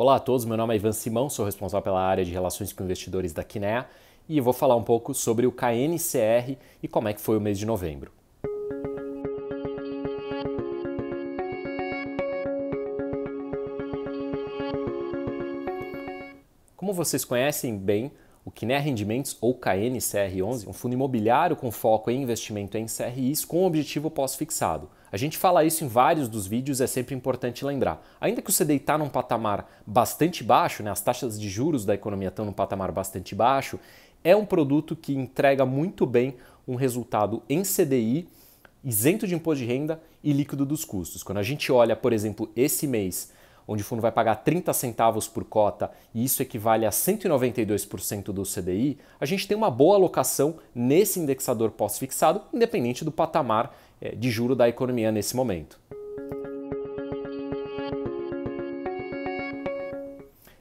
Olá a todos, meu nome é Ivan Simão, sou responsável pela área de relações com investidores da Kinea e vou falar um pouco sobre o KNCR e como é que foi o mês de novembro. Como vocês conhecem bem, o CNE Rendimentos, ou KNCR11, um fundo imobiliário com foco em investimento em CRIs com objetivo pós-fixado. A gente fala isso em vários dos vídeos, é sempre importante lembrar. Ainda que o CDI está num patamar bastante baixo, né, as taxas de juros da economia estão num patamar bastante baixo, é um produto que entrega muito bem um resultado em CDI, isento de imposto de renda e líquido dos custos. Quando a gente olha, por exemplo, esse mês, onde o fundo vai pagar 30 centavos por cota e isso equivale a 192% do CDI, a gente tem uma boa alocação nesse indexador pós-fixado, independente do patamar eh, de juro da economia nesse momento.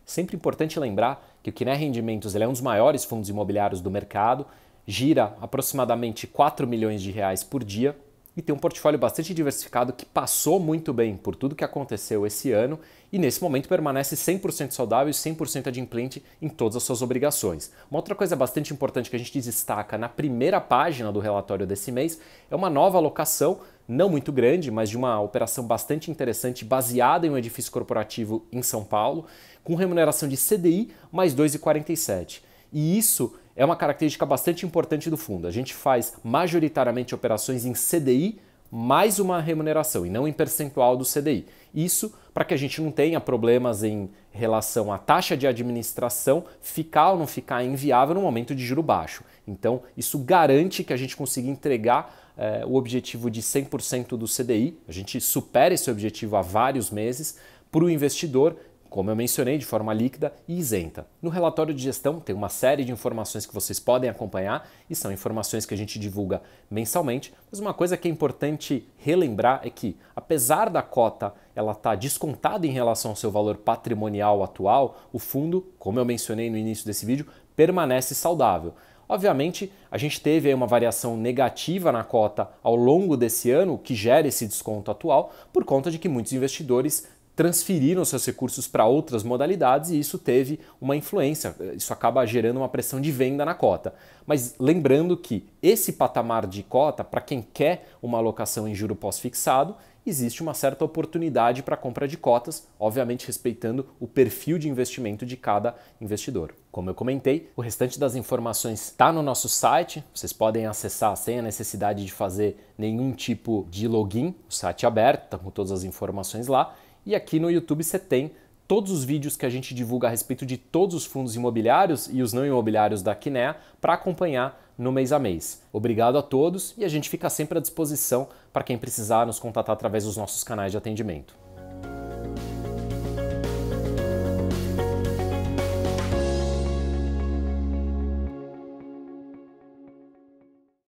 Sempre importante lembrar que o Quiné Rendimentos é um dos maiores fundos imobiliários do mercado, gira aproximadamente 4 milhões de reais por dia e tem um portfólio bastante diversificado que passou muito bem por tudo que aconteceu esse ano e nesse momento permanece 100% saudável e 100% adimplente em todas as suas obrigações. Uma outra coisa bastante importante que a gente destaca na primeira página do relatório desse mês é uma nova alocação não muito grande, mas de uma operação bastante interessante, baseada em um edifício corporativo em São Paulo, com remuneração de CDI mais 2,47. E isso é uma característica bastante importante do fundo. A gente faz majoritariamente operações em CDI mais uma remuneração e não em percentual do CDI. Isso para que a gente não tenha problemas em relação à taxa de administração ficar ou não ficar inviável no momento de juro baixo. Então, isso garante que a gente consiga entregar eh, o objetivo de 100% do CDI. A gente supera esse objetivo há vários meses para o investidor como eu mencionei, de forma líquida e isenta. No relatório de gestão tem uma série de informações que vocês podem acompanhar e são informações que a gente divulga mensalmente, mas uma coisa que é importante relembrar é que, apesar da cota ela estar tá descontada em relação ao seu valor patrimonial atual, o fundo, como eu mencionei no início desse vídeo, permanece saudável. Obviamente, a gente teve uma variação negativa na cota ao longo desse ano, que gera esse desconto atual, por conta de que muitos investidores transferiram seus recursos para outras modalidades e isso teve uma influência, eh, isso acaba gerando uma pressão de venda na cota. Mas lembrando que esse patamar de cota, para quem quer uma alocação em juro pós-fixado, existe uma certa oportunidade para compra de cotas, obviamente respeitando o perfil de investimento de cada investidor. Como eu comentei, o restante das informações está no nosso site, vocês podem acessar sem a necessidade de fazer nenhum tipo de login, o site é aberto, está com todas as informações lá, e aqui no YouTube você tem todos os vídeos que a gente divulga a respeito de todos os fundos imobiliários e os não imobiliários da Quinea para acompanhar no mês a mês. Obrigado a todos e a gente fica sempre à disposição para quem precisar nos contatar através dos nossos canais de atendimento.